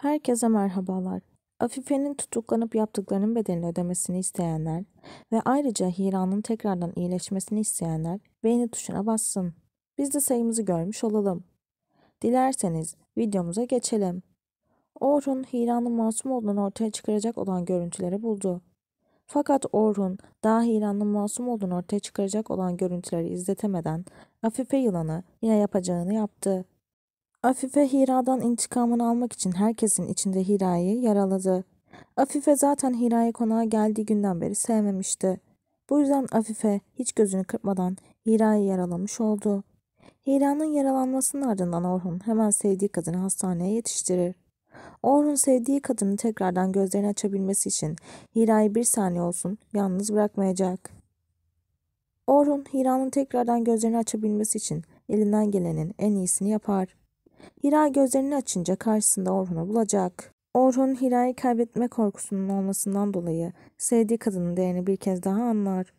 Herkese merhabalar. Afife'nin tutuklanıp yaptıklarının bedelini ödemesini isteyenler ve ayrıca Hira'nın tekrardan iyileşmesini isteyenler beğeni tuşuna bassın. Biz de sayımızı görmüş olalım. Dilerseniz videomuza geçelim. Orhun, Hira'nın masum olduğunu ortaya çıkaracak olan görüntüleri buldu. Fakat Orhun, daha Hira'nın masum olduğunu ortaya çıkaracak olan görüntüleri izletemeden Afife yılanı yine yapacağını yaptı. Afife Hira'dan intikamını almak için herkesin içinde Hira'yı yaraladı. Afife zaten Hira'yı konağa geldiği günden beri sevmemişti. Bu yüzden Afife hiç gözünü kırpmadan Hira'yı yaralamış oldu. Hira'nın yaralanmasının ardından Orhun hemen sevdiği kadını hastaneye yetiştirir. Orhun sevdiği kadını tekrardan gözlerini açabilmesi için Hira'yı bir saniye olsun yalnız bırakmayacak. Orhun Hira'nın tekrardan gözlerini açabilmesi için elinden gelenin en iyisini yapar. Hira gözlerini açınca karşısında Orhun'u bulacak. Orhun Hira'yı kaybetme korkusunun olmasından dolayı sevdiği kadının değerini bir kez daha anlar.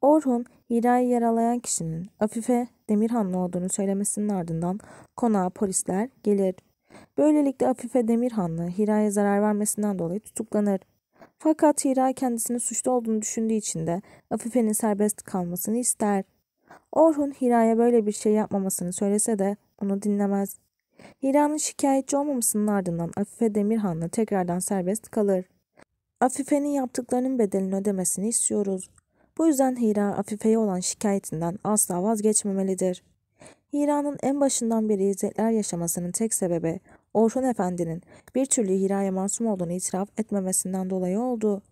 Orhun, Hira'yı yaralayan kişinin Afife Demirhanlı olduğunu söylemesinin ardından konağa polisler gelir. Böylelikle Afife Demirhanlı Hira'ya zarar vermesinden dolayı tutuklanır. Fakat Hira kendisini suçlu olduğunu düşündüğü için de Afife'nin serbest kalmasını ister. Orhun Hira'ya böyle bir şey yapmamasını söylese de onu dinlemez. Hira'nın şikayetçi olmamasının ardından Afife Demirhan'la tekrardan serbest kalır. Afife'nin yaptıklarının bedelini ödemesini istiyoruz. Bu yüzden Hira Afife'ye olan şikayetinden asla vazgeçmemelidir. Hira'nın en başından beri izzetler yaşamasının tek sebebi Orhun Efendi'nin bir türlü Hira'ya masum olduğunu itiraf etmemesinden dolayı oldu.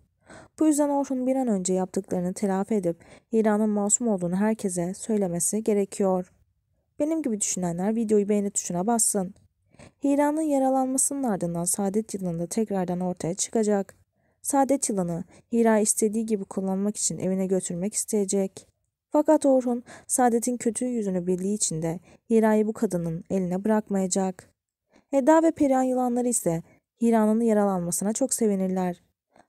Bu yüzden Orhun bir an önce yaptıklarını telafi edip Hira'nın masum olduğunu herkese söylemesi gerekiyor. Benim gibi düşünenler videoyu beğeni tuşuna bassın. Hira'nın yaralanmasının ardından saadet yılanı da tekrardan ortaya çıkacak. Saadet yılanı Hira istediği gibi kullanmak için evine götürmek isteyecek. Fakat Orhun, Saadet'in kötü yüzünü bildiği için de Hira'yı bu kadının eline bırakmayacak. Eda ve Perihan yılanları ise Hira'nın yaralanmasına çok sevinirler.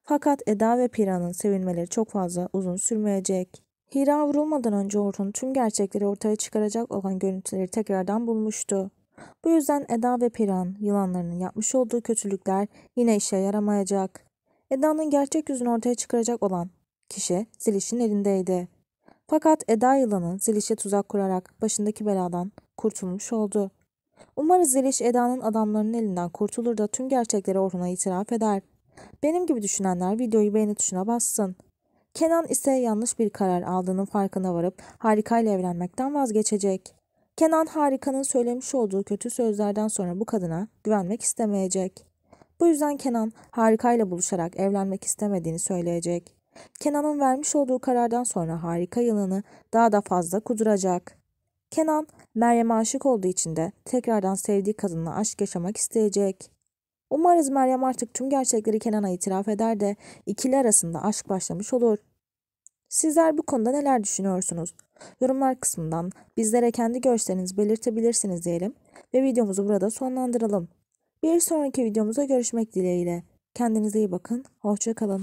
Fakat Eda ve Perihan'ın sevinmeleri çok fazla uzun sürmeyecek. Hira vurulmadan önce Orhun tüm gerçekleri ortaya çıkaracak olan görüntüleri tekrardan bulmuştu. Bu yüzden Eda ve Piran yılanlarının yapmış olduğu kötülükler yine işe yaramayacak. Eda'nın gerçek yüzünü ortaya çıkaracak olan kişi Ziliş'in elindeydi. Fakat Eda yılanı Ziliş'e tuzak kurarak başındaki beladan kurtulmuş oldu. Umarız Ziliş Eda'nın adamlarının elinden kurtulur da tüm gerçekleri Orhun'a itiraf eder. Benim gibi düşünenler videoyu beğeni tuşuna bassın. Kenan ise yanlış bir karar aldığının farkına varıp Harika ile evlenmekten vazgeçecek. Kenan Harika'nın söylemiş olduğu kötü sözlerden sonra bu kadına güvenmek istemeyecek. Bu yüzden Kenan Harika ile buluşarak evlenmek istemediğini söyleyecek. Kenan'ın vermiş olduğu karardan sonra Harika yılanı daha da fazla kuduracak. Kenan, Meryem'e aşık olduğu için de tekrardan sevdiği kadınla aşk yaşamak isteyecek. Umarız Meryem artık tüm gerçekleri Kenan'a itiraf eder de ikili arasında aşk başlamış olur. Sizler bu konuda neler düşünüyorsunuz? Yorumlar kısmından bizlere kendi görüşlerinizi belirtebilirsiniz diyelim ve videomuzu burada sonlandıralım. Bir sonraki videomuzda görüşmek dileğiyle. Kendinize iyi bakın, hoşçakalın.